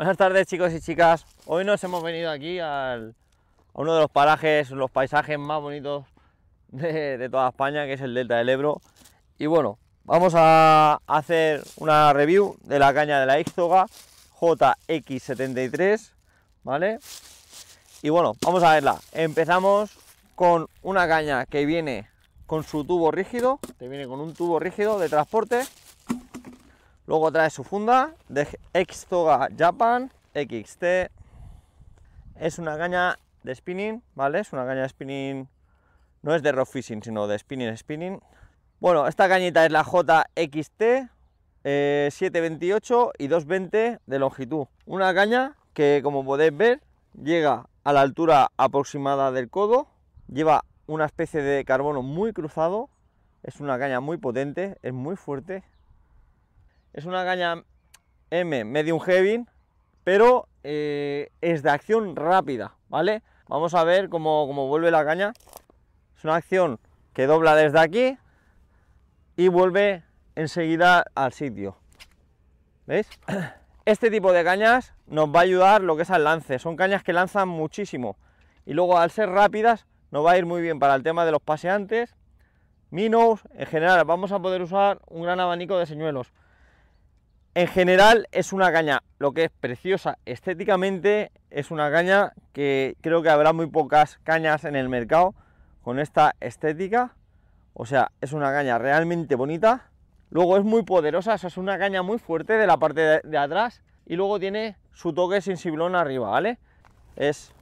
Buenas tardes chicos y chicas. Hoy nos hemos venido aquí a uno de los parajes, los paisajes más bonitos de, toda España, que es el Delta del Ebro. Y bueno, vamos a hacer una review de la caña de la Ixtoga JX73, ¿vale? Y bueno, vamos a verla. Empezamos con una caña que viene con su tubo rígido, que viene con un tubo rígido de transporte Luego trae su funda de Extoga Japan XT. Es una caña de spinning, ¿vale? Es una caña de spinning, no es de rock fishing, sino de spinning spinning. Bueno, esta cañita es la JXT eh, 728 y 220 de longitud. Una caña que, como podéis ver, llega a la altura aproximada del codo, lleva una especie de carbono muy cruzado, es una caña muy potente, es muy fuerte, es una caña M medium heavy, pero eh, es de acción rápida, ¿vale? Vamos a ver cómo, cómo vuelve la caña. Es una acción que dobla desde aquí y vuelve enseguida al sitio. ¿Veis? Este tipo de cañas nos va a ayudar lo que es al lance. Son cañas que lanzan muchísimo. Y luego al ser rápidas nos va a ir muy bien para el tema de los paseantes, minos, en general vamos a poder usar un gran abanico de señuelos. En general es una caña, lo que es preciosa estéticamente, es una caña que creo que habrá muy pocas cañas en el mercado con esta estética. O sea, es una caña realmente bonita. Luego es muy poderosa, es una caña muy fuerte de la parte de, atrás. Y luego tiene su toque sensiblón arriba, ¿vale? Es...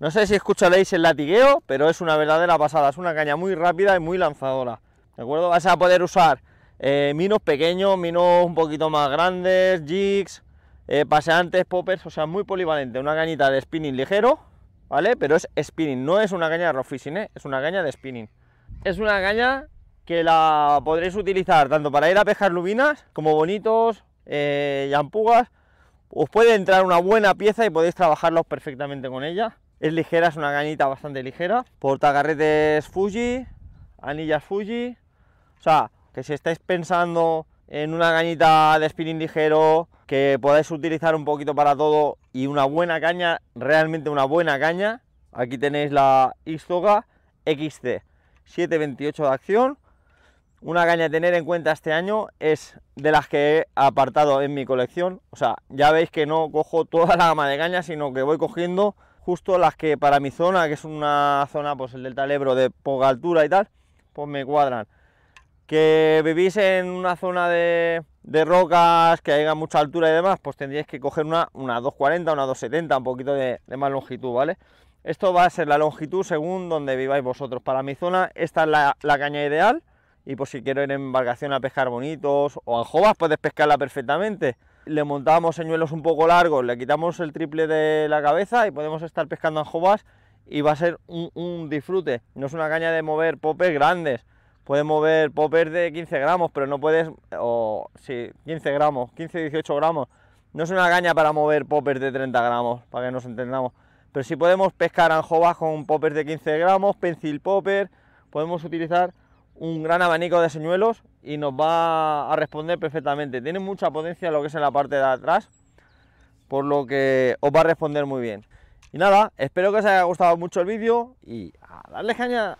No sé si escucharéis el latigueo, pero es una verdadera pasada. Es una caña muy rápida y muy lanzadora. ¿De acuerdo? Vas a poder usar eh, minos pequeños, minos un poquito más grandes, jigs, eh, paseantes, poppers, o sea, muy polivalente. Una cañita de spinning ligero, ¿vale? Pero es spinning, no es una caña de rock fishing, ¿eh? es una caña de spinning. Es una caña que la podréis utilizar tanto para ir a pescar lubinas como bonitos, yampugas. Os puede entrar una buena pieza y podéis trabajarlos perfectamente con ella. Es ligera, es una cañita bastante ligera. Portagarretes Fuji, anillas Fuji. O sea, que si estáis pensando en una cañita de spinning ligero que podáis utilizar un poquito para todo y una buena caña, realmente una buena caña, aquí tenéis la Istoga XT 728 de acción. Una caña a tener en cuenta este año es de las que he apartado en mi colección. O sea, ya veis que no cojo toda la gama de cañas, sino que voy cogiendo justo las que para mi zona, que es una zona, pues el del Ebro de poca altura y tal, pues me cuadran que vivís en una zona de, rocas que haya mucha altura y demás, pues tendríais que coger una, una 240, una 270, un poquito de, más longitud, ¿vale? Esto va a ser la longitud según donde viváis vosotros. Para mi zona esta es la, caña ideal y por pues, si quiero ir en embarcación a pescar bonitos o jovas puedes pescarla perfectamente. Le montamos señuelos un poco largos, le quitamos el triple de la cabeza y podemos estar pescando jovas... y va a ser un disfrute. No es una caña de mover popes grandes, puedes mover popper de 15 gramos, pero no puedes, o sí, 15 gramos, 15, 18 gramos. No es una caña para mover popper de 30 gramos, para que nos entendamos. Pero si podemos pescar anjovas con popper de 15 gramos, pencil popper, podemos utilizar un gran abanico de señuelos y nos va a responder perfectamente. Tiene mucha potencia lo que es en la parte de atrás, por lo que os va a responder muy bien. Y nada, espero que os haya gustado mucho el vídeo y a darle caña.